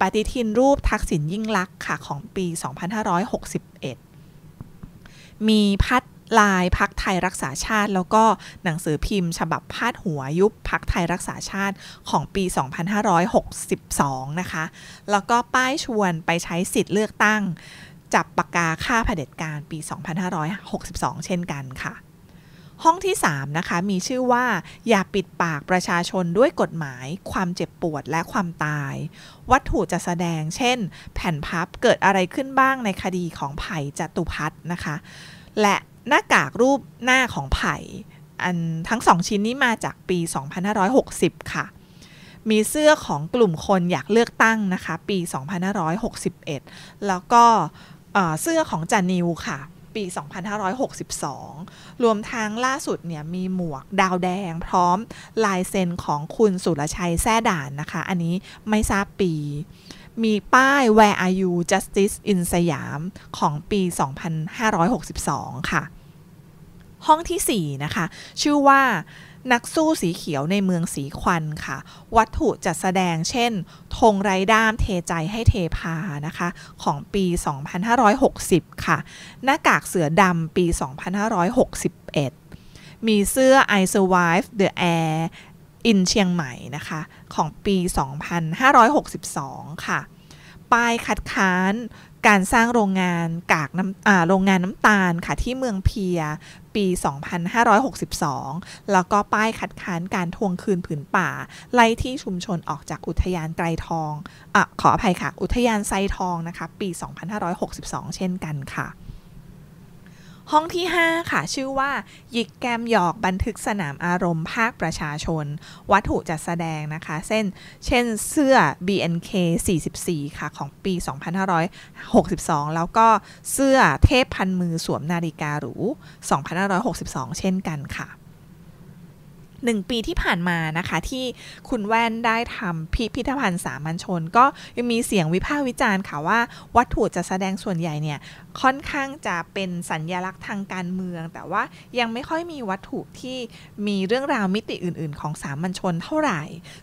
ปฏิทินรูปทักษิณยิ่งลักษ์ค่ะ ของปี 2561 มีพัดลายพักไทยรักษาชาติแล้วก็หนังสือพิมพ์ฉบับพาดหัวยุบพักไทยรักษาชาติของปี 2562 นะคะ แล้วก็ป้ายชวนไปใช้สิทธิ์เลือกตั้ง จับปากกาค่าเผด็จการ ปี 2562 เช่นกันค่ะห้องที่ 3 นะคะมีชื่อว่าอย่าปิดปากประชาชนด้วยกฎหมาย ความเจ็บปวดและความตาย วัตถุจะแสดง เช่น แผ่นพับเกิดอะไรขึ้นบ้างในคดีของไผ่จตุพัฒนะคะ และหน้ากากรูปหน้าของไผ่อันทั้งสองชิ้นนี้มาจากปี 2560 ค่ะ มีเสื้อของกลุ่มคนอยากเลือกตั้งนะคะ ปี 2561 แล้วก็เสื้อของจานิวค่ะปี 2562 รวมทั้งล่าสุดเนี่ยมีหมวกดาวแดงพร้อมลายเซ็นของคุณสุรชัยแซ่ด่านนะคะ อันนี้ไม่ทราบปี มีป้าย Where are you Justice in สยามของปี 2562 ค่ะ ห้องที่ 4 นะคะ ชื่อว่านักสู้สีเขียวในเมืองสีควันค่ะ วัตถุจัดแสดงเช่นธงไร้ด้ามเทใจให้เทพานะคะ ของปี 2560 ค่ะ หน้ากากเสือดำปี 2561 มีเสื้อ I Survive the Air in เชียงใหม่นะคะ ของปี 2562 ค่ะป้ายคัดค้านการสร้างโรงงานกากน้ำโรงงานน้ำตาลค่ะที่เมืองเพียปี 2562 แล้วก็ป้ายคัดค้านการทวงคืนผืนป่า ไล่ที่ชุมชนออกจากอุทยานไกรทองอขออภัยค่ะ อุทยานไซทองนะคะปี 2562 เช่นกันค่ะห้องที่ 5 ค่ะชื่อว่าหยิกแกมหยอกบันทึกสนามอารมณ์ภาคประชาชน วัตถุจัดแสดงนะคะ เส้นเช่นเสื้อ BNK 44 ค่ะ ของปี 2562 แล้วก็เสื้อเทพพันมือสวมนาฬิกาหรู2562 เช่นกันค่ะหนึ่งปีที่ผ่านมานะคะที่คุณแว่นได้ทำพิพิธภัณฑ์สามัญชน ก็ยังมีเสียงวิพากษ์วิจารณ์ค่ะว่าวัตถุจัดแสดงส่วนใหญ่เนี่ยค่อนข้างจะเป็นสัญญลักษณ์ทางการเมือง แต่ว่ายังไม่ค่อยมีวัตถุที่มีเรื่องราวมิติอื่น ๆ ของสามัญชนเท่าไหร่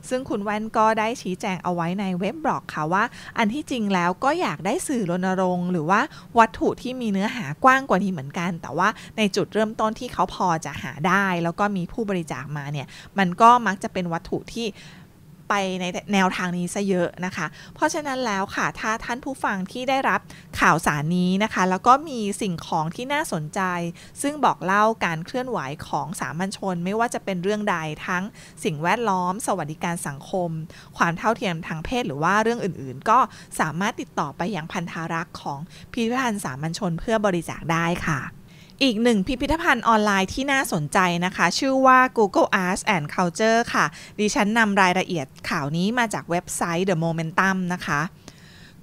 ซึ่งคุณแว่นก็ได้ชี้แจงเอาไว้ในเว็บบล็อกค่ะว่า อันที่จริงแล้วก็อยากได้สื่อรณรงค์ หรือว่าวัตถุที่มีเนื้อหากว้างกว่านี้เหมือนกัน แต่ว่าในจุดเริ่มต้นที่เขาพอจะหาได้ แล้วก็มีผู้บริจาคมาเนี่ยมันก็มักจะเป็นวัตถุที่ไปในแนวทางนี้ซะเยอะนะคะ เพราะฉะนั้นแล้วค่ะ ถ้าท่านผู้ฟังที่ได้รับข่าวสารนี้นะคะ แล้วก็มีสิ่งของที่น่าสนใจ ซึ่งบอกเล่าการเคลื่อนไหวของสามัญชน ไม่ว่าจะเป็นเรื่องใด ทั้งสิ่งแวดล้อม สวัสดิการสังคม ความเท่าเทียมทางเพศ หรือว่าเรื่องอื่นๆ ก็สามารถติดต่อไปอยังพันธารักษ์ของพิพิธภัณฑ์สามัญชนเพื่อบริจาคได้ค่ะอีกหนึ่งพิพิธภัณฑ์ออนไลน์ที่น่าสนใจนะคะ ชื่อว่า Google Arts and Culture ค่ะ ดิฉันนำรายละเอียดข่าวนี้มาจากเว็บไซต์ The Momentum นะคะ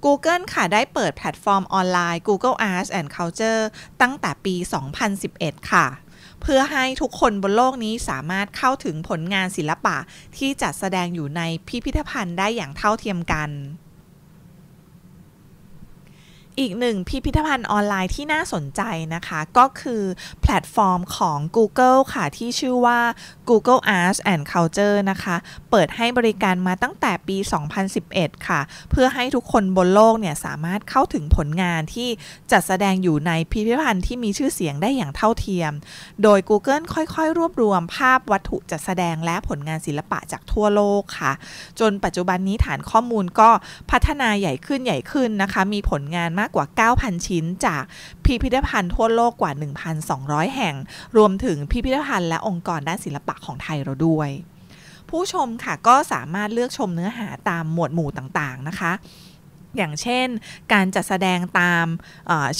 Google ค่ะได้เปิดแพลตฟอร์มออนไลน์ Google Arts and Culture ตั้งแต่ปี 2011 ค่ะ เพื่อให้ทุกคนบนโลกนี้สามารถเข้าถึงผลงานศิลปะ ที่จัดแสดงอยู่ในพิพิธภัณฑ์ได้อย่างเท่าเทียมกันอีกหนึ่งพิพิธภัณฑ์ออนไลน์ที่น่าสนใจนะคะก็คือแพลตฟอร์มของ Google ค่ะ ที่ชื่อว่า Google Arts and Culture นะคะ เปิดให้บริการมาตั้งแต่ปี 2011 ค่ะ เพื่อให้ทุกคนบนโลกเนี่ย สามารถเข้าถึงผลงานที่ จัดแสดงอยู่ในพิพิธภัณฑ์ที่มีชื่อเสียงได้อย่างเท่าเทียม โดย Google ค่อยๆ รวบรวมภาพวัตถุจัดแสดงและผลงานศิลปะจากทั่วโลกค่ะ จนปัจจุบันนี้ฐานข้อมูลก็พัฒนาใหญ่ขึ้นใหญ่ขึ้นนะคะมีผลงานมากกว่า 9,000 ชิ้นจากพิพิธภัณฑ์ทั่วโลกกว่า 1,200 แห่ง รวมถึงพิพิธภัณฑ์และองค์กรด้านศิลปะของไทยเราด้วย ผู้ชมค่ะก็สามารถเลือกชมเนื้อหาตามหมวดหมู่ต่างๆ นะคะอย่างเช่นการจัดแสดงตาม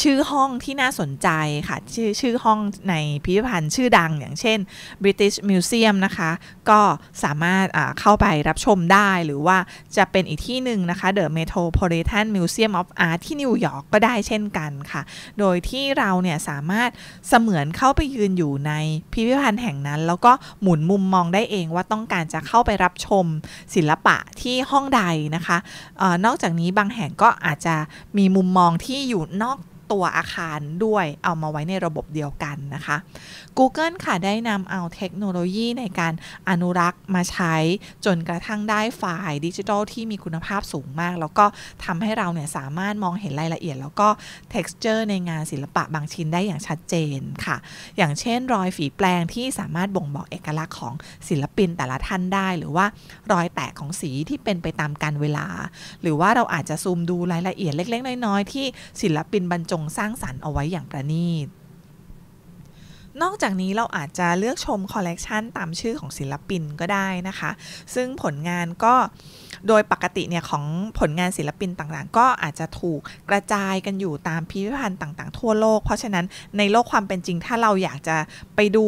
ชื่อห้องที่น่าสนใจค่ะชื่อชื่อห้องในพิพิธภัณฑ์ชื่อดังอย่างเช่น British Museum นะคะก็สามารถเข้าไปรับชมได้หรือว่าจะเป็นอีกที่หนึ่งนะคะ The Metropolitan Museum of Art ที่นิวยอร์กก็ได้เช่นกันค่ะ โดยที่เราเนี่ยสามารถเสมือนเข้าไปยืนอยู่ในพิพิธภัณฑ์แห่งนั้น แล้วก็หมุนมุมมองได้เองว่าต้องการจะเข้าไปรับชมศิลปะที่ห้องใดนะคะอนอกจากนี้บางแห่งก็อาจจะมีมุมมองที่อยู่นอกตัวอาคารด้วยเอามาไว้ในระบบเดียวกันนะคะ Google ค่ะได้นำเอาเทคโนโลยีในการอนุรักษ์มาใช้จนกระทั่งได้ไฟล์ดิจิทัลที่มีคุณภาพสูงมาก แล้วก็ทำให้เราเนี่ยสามารถมองเห็นรายละเอียด แล้วก็เท t e เจอร์ในงานศิลปะบางชิ้นได้อย่างชัดเจนค่ะ อย่างเช่นรอยฝีแปลงที่สามารถบ่งบอกเอกลักษณ์ของศิลปินแต่ละท่านได้ หรือว่ารอยแตกของสีที่เป็นไปตามกาลเวลา หรือว่าเราอาจจะซูมดูรายละเอียดเล็กๆ น้อยๆที่ศิลปินบรรจงงสร้างสรรค์เอาไว้อย่าง ประณีต นอกจากนี้เราอาจจะเลือกชม คอลเลกชันตามชื่อของศิลปินก็ได้นะคะ ซึ่งผลงานก็โดยปกติเนี่ยของผลงานศิลปินต่างๆ ก็อาจจะถูกกระจายกันอยู่ตามพิพิธภัณฑ์ต่างๆทั่วโลก เพราะฉะนั้นในโลกความเป็นจริง ถ้าเราอยากจะไปดู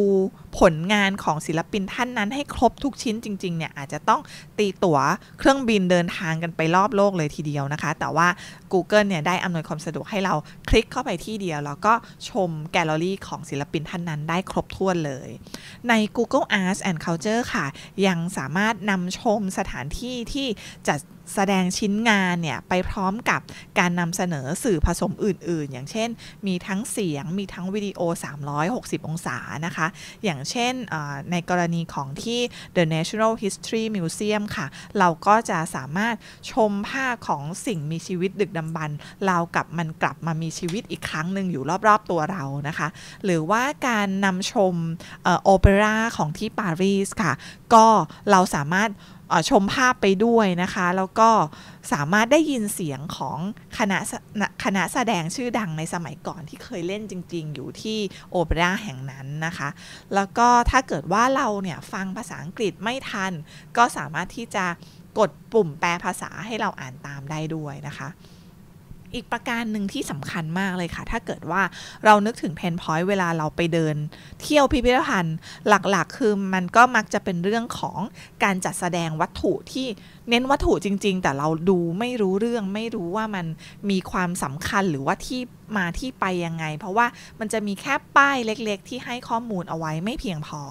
ผลงานของศิลปินท่านนั้น ให้ครบทุกชิ้นจริงๆเนี่ย อาจจะต้องตีตั๋วเครื่องบินเดินทางกันไปรอบโลกเลยทีเดียวนะคะ แต่ว่า Google เนี่ยได้อำนวยความสะดวกให้เราคลิกเข้าไปที่เดียวแล้วก็ชมแกลเลอรี่ของศิลปินท่านนั้น ได้ครบถ้วนเลย ใน Google Arts and Culture ค่ะ ยังสามารถนำชมสถานที่ที่จัดแสดงชิ้นงานเนี่ย ไปพร้อมกับการนำเสนอสื่อผสมอื่นๆ อย่างเช่นมีทั้งเสียงมีทั้งวิดีโอ 360 องศานะคะ อย่างเช่นในกรณีของที่ The National History Museum ค่ะ เราก็จะสามารถชมภาพของสิ่งมีชีวิตดึกดำบรรเรากับมันกลับมามีชีวิตอีกครั้งหนึ่งอยู่รอบๆตัวเรานะคะ หรือว่าการนำชมโอเปร่าของที่ปารีสค่ะ ก็เราสามารถชมภาพไปด้วยนะคะ แล้วก็สามารถได้ยินเสียงของคณะคณะแสดงชื่อดังในสมัยก่อนที่เคยเล่นจริงๆ อยู่ที่โอเปร่าแห่งนั้นนะคะ แล้วก็ถ้าเกิดว่าเราเนี่ยฟังภาษาอังกฤษไม่ทันก็สามารถที่จะกดปุ่มแปลภาษาให้เราอ่านตามได้ด้วยนะคะอีกประการหนึ่งที่สำคัญมากเลยค่ะ ถ้าเกิดว่าเรานึกถึงเพนพอยต์เวลาเราไปเดิน เที่ยวพิพิธภัณฑ์หลักๆ คือมันก็มักจะเป็นเรื่องของการจัดแสดงวัตถุที่เน้นวัตถุจริง ๆ แต่เราดูไม่รู้เรื่องไม่รู้ว่ามันมีความสำคัญหรือว่าที่มาที่ไปยังไง เพราะว่ามันจะมีแค่ป้ายเล็กๆที่ให้ข้อมูลเอาไว้ไม่เพียงพอ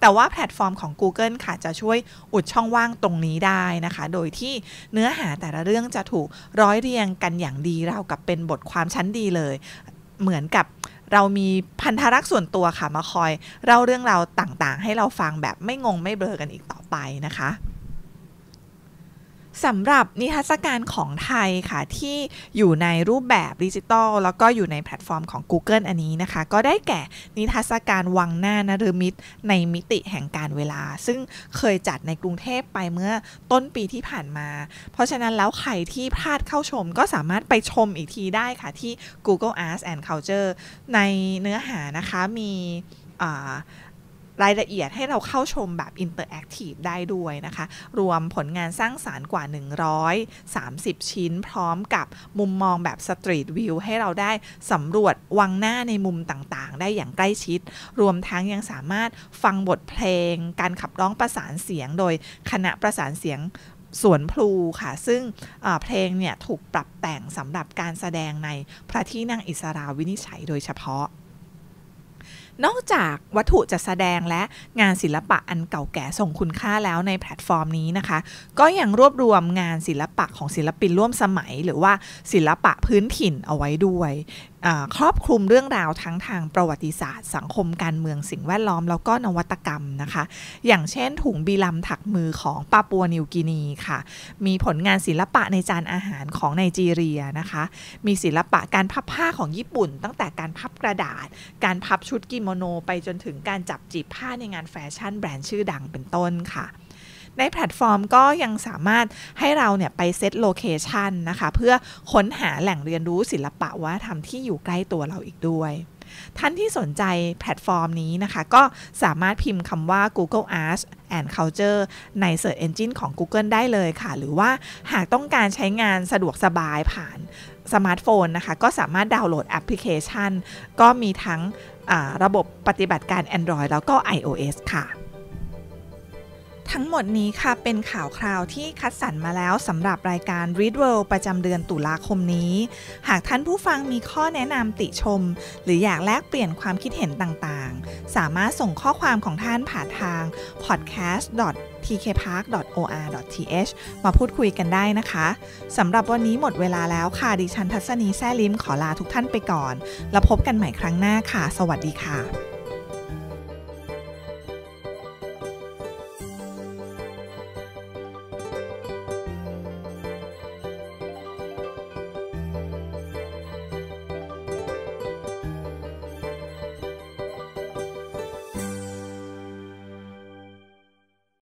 แต่ว่าแพลตฟอร์มของ Google ค่ะจะช่วยอุดช่องว่างตรงนี้ได้นะคะ โดยที่เนื้อหาแต่ละเรื่องจะถูกร้อยเรียงกันอย่างดีเรากับเป็นบทความชั้นดีเลย เหมือนกับเรามีพันธรักษ์ส่วนตัวค่ะมาคอยเล่าเรื่องราวต่างๆ ให้เราฟังแบบไม่งงไม่เบลอกันอีกต่อไปนะคะสำหรับนิทรรศการของไทยค่ะ ที่อยู่ในรูปแบบดิจิตอล แล้วก็อยู่ในแพลตฟอร์มของ Google อันนี้นะคะ ก็ได้แก่นิทรรศการวังหน้านฤมิตในมิติแห่งการเวลา ซึ่งเคยจัดในกรุงเทพไปเมื่อต้นปีที่ผ่านมา เพราะฉะนั้นแล้วใครที่พลาดเข้าชมก็สามารถไปชมอีกทีได้ค่ะที่ Google Arts and Culture ในเนื้อหานะคะมีรายละเอียดให้เราเข้าชมแบบอินเตอร์แอคทีฟได้ด้วยนะคะ รวมผลงานสร้างสารรค์กว่า 130 ชิ้น พร้อมกับมุมมองแบบสตรีทวิวให้เราได้สำรวจวังหน้าในมุมต่างๆ ได้อย่างใกล้ชิด รวมทั้งยังสามารถฟังบทเพลง การขับร้องประสานเสียงโดยคณะประสานเสียงสวนพลูค่ะซึ่งเพลงเนี่ย ถูกปรับแต่งสำหรับการแสดงในพระที่นั่งอิสราวินิจฉัย โดยเฉพาะนอกจากวัตถุจะแสดงและงานศิลปะอันเก่าแก่ส่งคุณค่าแล้วในแพลตฟอร์มนี้นะคะ ก็ยังรวบรวมงานศิลปะของศิลปินร่วมสมัยหรือว่าศิลปะพื้นถิ่นเอาไว้ด้วยครอบคลุมเรื่องราวทั้งทางประวัติศาสตร์ สังคมการเมืองสิ่งแวดล้อมแล้วก็นวัตกรรมนะคะ อย่างเช่นถุงบีลำมถักมือของปาปัวนิวกินีค่ะ มีผลงานศิลปะในจานอาหารของไนจีเรียนะคะ มีศิลปะการพับผ้าของญี่ปุ่นตั้งแต่การพับกระดาษ การพับชุดกิโมโนไปจนถึงการจับจีบผ้าในงานแฟชั่นแบรนด์ชื่อดังเป็นต้นค่ะในแพลตฟอร์มก็ยังสามารถให้เราเนี่ยไปเซตโลเคชันนะคะ เพื่อค้นหาแหล่งเรียนรู้ศิลปะวัฒนธรรมที่อยู่ใกล้ตัวเราอีกด้วย ท่านที่สนใจแพลตฟอร์มนี้นะคะ ก็สามารถพิมพ์คำว่า Google Arts and Culture ใน Search Engine ของ Google ได้เลยค่ะ หรือว่าหากต้องการใช้งานสะดวกสบายผ่านสมาร์ทโฟนนะคะ ก็สามารถดาวน์โหลดแอปพลิเคชัน ก็มีทั้งระบบปฏิบัติการ Android แล้วก็ iOS ค่ะทั้งหมดนี้ค่ะเป็นข่าวคราวที่คัดสรรมาแล้วสำหรับรายการ Read World ประจำเดือนตุลาคมนี้ หากท่านผู้ฟังมีข้อแนะนำติชม หรืออยากแลกเปลี่ยนความคิดเห็นต่างๆ สามารถส่งข้อความของท่านผ่านทาง podcast tkpark.or.th มาพูดคุยกันได้นะคะ สำหรับวันนี้หมดเวลาแล้วค่ะดิฉันทัศนีแซ่ลิมขอลาทุกท่านไปก่อน แล้วพบกันใหม่ครั้งหน้าค่ะ สวัสดีค่ะ